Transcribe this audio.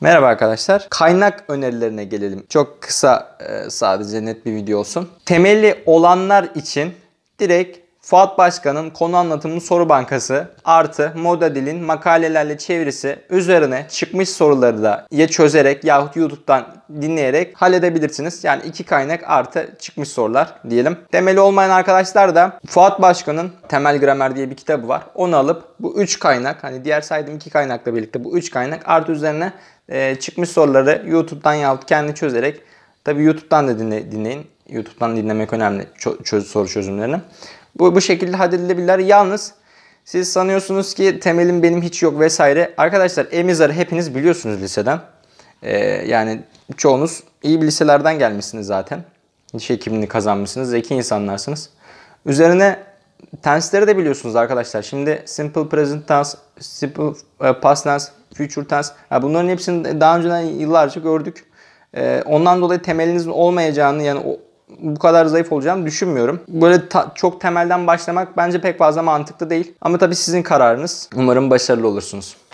Merhaba arkadaşlar. Kaynak önerilerine gelelim. Çok kısa e, sadece net bir video olsun. Temeli olanlar için direkt Fuat Başkan'ın konu anlatımı soru bankası artı moda dilin makalelerle çevirisi üzerine çıkmış soruları da ya çözerek yahut YouTube'dan dinleyerek halledebilirsiniz. Yani iki kaynak artı çıkmış sorular diyelim. Temeli olmayan arkadaşlar da Fuat Başkan'ın Temel Gramer diye bir kitabı var. Onu alıp bu üç kaynak hani diğer saydığım iki kaynakla birlikte bu üç kaynak artı üzerine e, çıkmış soruları YouTube'dan yahut kendi çözerek tabi YouTube'dan da dinle, dinleyin. YouTube'dan dinlemek önemli çö- soru çözümlerini. Bu, bu şekilde halledilebilir. Yalnız siz sanıyorsunuz ki temelim benim hiç yok vesaire. Arkadaşlar emizarı hepiniz biliyorsunuz liseden. Ee, yani çoğunuz iyi bir liselerden gelmişsiniz zaten. Diş hekimliğini kazanmışsınız. Zeki insanlarsınız. Üzerine tense'leri de biliyorsunuz arkadaşlar. Şimdi simple present tense, simple e, past tense, future tense. Yani bunların hepsini daha önceden yıllarca gördük. Ee, ondan dolayı temeliniz olmayacağını yani bu kadar zayıf olacağını düşünmüyorum. Böyle ta- çok temelden başlamak bence pek fazla mantıklı değil. Ama tabii sizin kararınız. Umarım başarılı olursunuz.